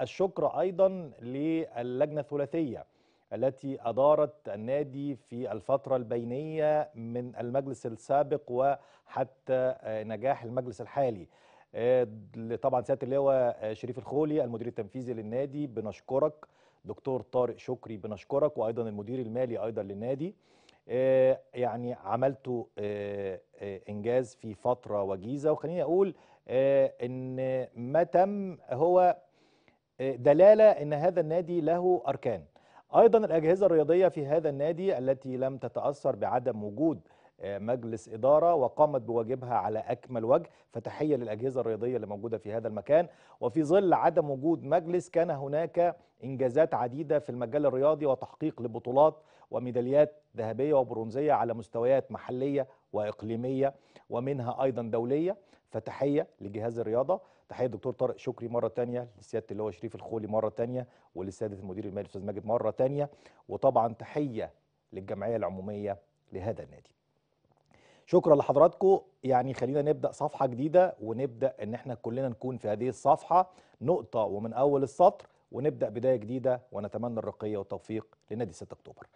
الشكر أيضا للجنة الثلاثية التي أدارت النادي في الفترة البينية من المجلس السابق وحتى نجاح المجلس الحالي آه، طبعا سياده اللواء شريف الخولي المدير التنفيذي للنادي بنشكرك دكتور طارق شكري بنشكرك وايضا المدير المالي ايضا للنادي آه، يعني عملتوا آه، انجاز في فتره وجيزه وخليني اقول ان ما تم هو دلاله ان هذا النادي له اركان ايضا الاجهزه الرياضيه في هذا النادي التي لم تتاثر بعدم وجود آه، مجلس إدارة وقامت بواجبها على أكمل وجه فتحية للأجهزة الرياضية اللي موجودة في هذا المكان وفي ظل عدم وجود مجلس كان هناك إنجازات عديدة في المجال الرياضي وتحقيق لبطولات وميداليات ذهبية وبرونزية على مستويات محلية وإقليمية ومنها أيضا دولية فتحية لجهاز الرياضة تحية دكتور طارق شكري مرة تانية لسيادة اللي هو شريف الخولي مرة تانية ولسيادة المدير المالي الأستاذ ماجد مرة تانية وطبعا تحية للجمعية العمومية لهذا النادي شكرا لحضراتكم يعني خلينا نبدا صفحه جديده ونبدا ان احنا كلنا نكون في هذه الصفحه نقطه ومن اول السطر ونبدا بدايه جديده ونتمنى الرقيه والتوفيق لنادي 6 اكتوبر